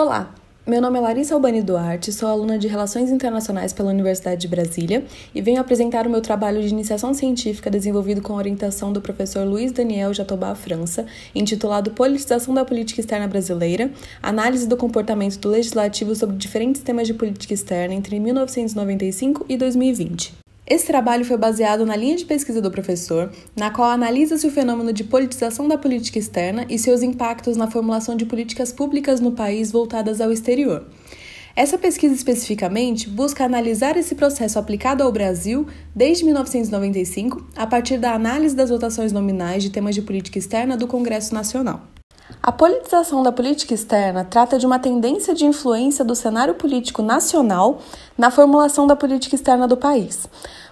Olá, meu nome é Larissa Albani Duarte, sou aluna de Relações Internacionais pela Universidade de Brasília e venho apresentar o meu trabalho de iniciação científica desenvolvido com a orientação do professor Luiz Daniel Jatobá França, intitulado Politização da Política Externa Brasileira: Análise do comportamento do legislativo sobre diferentes temas de política externa entre 1995 e 2020. Esse trabalho foi baseado na linha de pesquisa do professor, na qual analisa-se o fenômeno de politização da política externa e seus impactos na formulação de políticas públicas no país voltadas ao exterior. Essa pesquisa especificamente busca analisar esse processo aplicado ao Brasil desde 1995, a partir da análise das votações nominais de temas de política externa do Congresso Nacional. A politização da política externa trata de uma tendência de influência do cenário político nacional na formulação da política externa do país.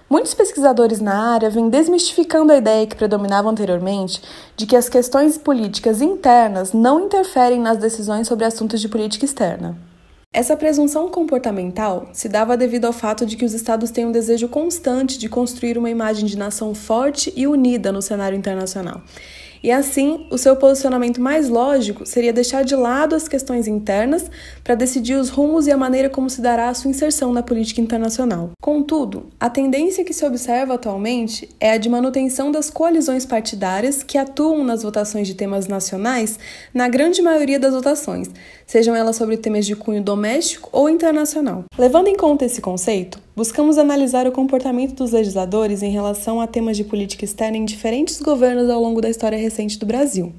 Muitos pesquisadores na área vêm desmistificando a ideia que predominava anteriormente de que as questões políticas internas não interferem nas decisões sobre assuntos de política externa. Essa presunção comportamental se dava devido ao fato de que os estados têm um desejo constante de construir uma imagem de nação forte e unida no cenário internacional. E assim, o seu posicionamento mais lógico seria deixar de lado as questões internas para decidir os rumos e a maneira como se dará a sua inserção na política internacional. Contudo, a tendência que se observa atualmente é a de manutenção das coalizões partidárias que atuam nas votações de temas nacionais na grande maioria das votações, sejam elas sobre temas de cunho doméstico ou internacional. Levando em conta esse conceito, Buscamos analisar o comportamento dos legisladores em relação a temas de política externa em diferentes governos ao longo da história recente do Brasil,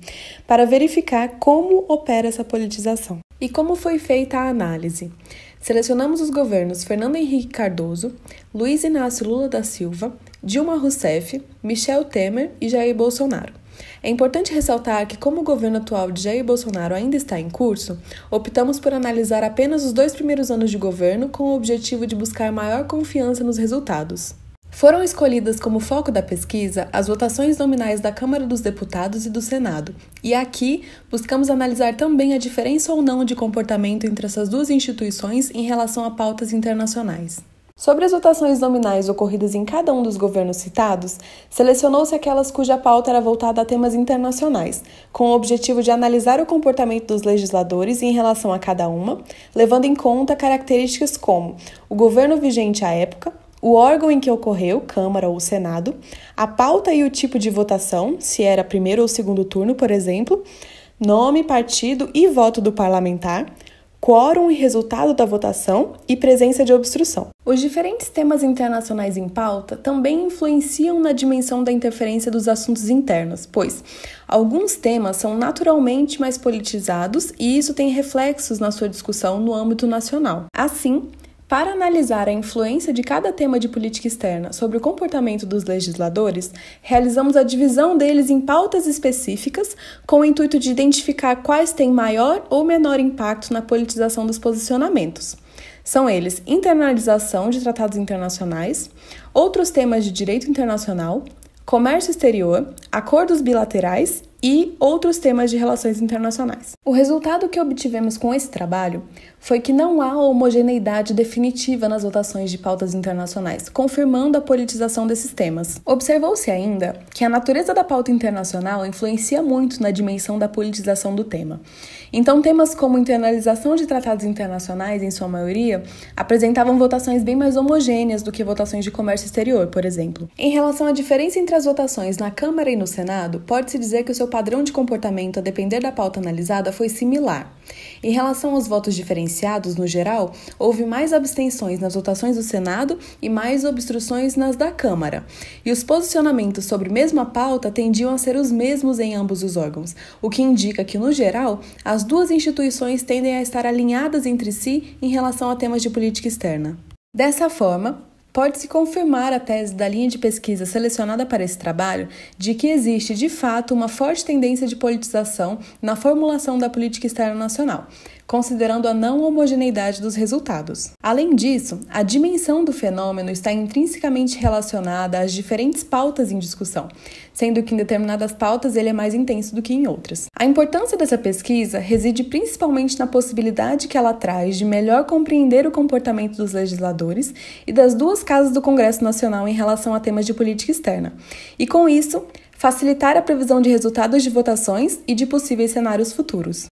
para verificar como opera essa politização. E como foi feita a análise? Selecionamos os governos Fernando Henrique Cardoso, Luiz Inácio Lula da Silva, Dilma Rousseff, Michel Temer e Jair Bolsonaro. É importante ressaltar que, como o governo atual de Jair Bolsonaro ainda está em curso, optamos por analisar apenas os dois primeiros anos de governo com o objetivo de buscar maior confiança nos resultados. Foram escolhidas como foco da pesquisa as votações nominais da Câmara dos Deputados e do Senado, e aqui buscamos analisar também a diferença ou não de comportamento entre essas duas instituições em relação a pautas internacionais. Sobre as votações nominais ocorridas em cada um dos governos citados, selecionou-se aquelas cuja pauta era voltada a temas internacionais, com o objetivo de analisar o comportamento dos legisladores em relação a cada uma, levando em conta características como o governo vigente à época, o órgão em que ocorreu, Câmara ou Senado, a pauta e o tipo de votação, se era primeiro ou segundo turno, por exemplo, nome, partido e voto do parlamentar quórum e resultado da votação e presença de obstrução. Os diferentes temas internacionais em pauta também influenciam na dimensão da interferência dos assuntos internos, pois alguns temas são naturalmente mais politizados e isso tem reflexos na sua discussão no âmbito nacional. Assim, para analisar a influência de cada tema de política externa sobre o comportamento dos legisladores, realizamos a divisão deles em pautas específicas, com o intuito de identificar quais têm maior ou menor impacto na politização dos posicionamentos. São eles internalização de tratados internacionais, outros temas de direito internacional, comércio exterior, acordos bilaterais e outros temas de relações internacionais. O resultado que obtivemos com esse trabalho foi que não há homogeneidade definitiva nas votações de pautas internacionais, confirmando a politização desses temas. Observou-se ainda que a natureza da pauta internacional influencia muito na dimensão da politização do tema. Então, temas como internalização de tratados internacionais, em sua maioria, apresentavam votações bem mais homogêneas do que votações de comércio exterior, por exemplo. Em relação à diferença entre as votações na Câmara e no Senado, pode-se dizer que o seu padrão de comportamento, a depender da pauta analisada, foi similar. Em relação aos votos diferenciados, no geral, houve mais abstenções nas votações do Senado e mais obstruções nas da Câmara. E os posicionamentos sobre mesma pauta tendiam a ser os mesmos em ambos os órgãos, o que indica que, no geral, as duas instituições tendem a estar alinhadas entre si em relação a temas de política externa. Dessa forma, Pode-se confirmar a tese da linha de pesquisa selecionada para esse trabalho de que existe, de fato, uma forte tendência de politização na formulação da política externa nacional, considerando a não homogeneidade dos resultados. Além disso, a dimensão do fenômeno está intrinsecamente relacionada às diferentes pautas em discussão, sendo que em determinadas pautas ele é mais intenso do que em outras. A importância dessa pesquisa reside principalmente na possibilidade que ela traz de melhor compreender o comportamento dos legisladores e das duas casas do Congresso Nacional em relação a temas de política externa. E com isso, facilitar a previsão de resultados de votações e de possíveis cenários futuros.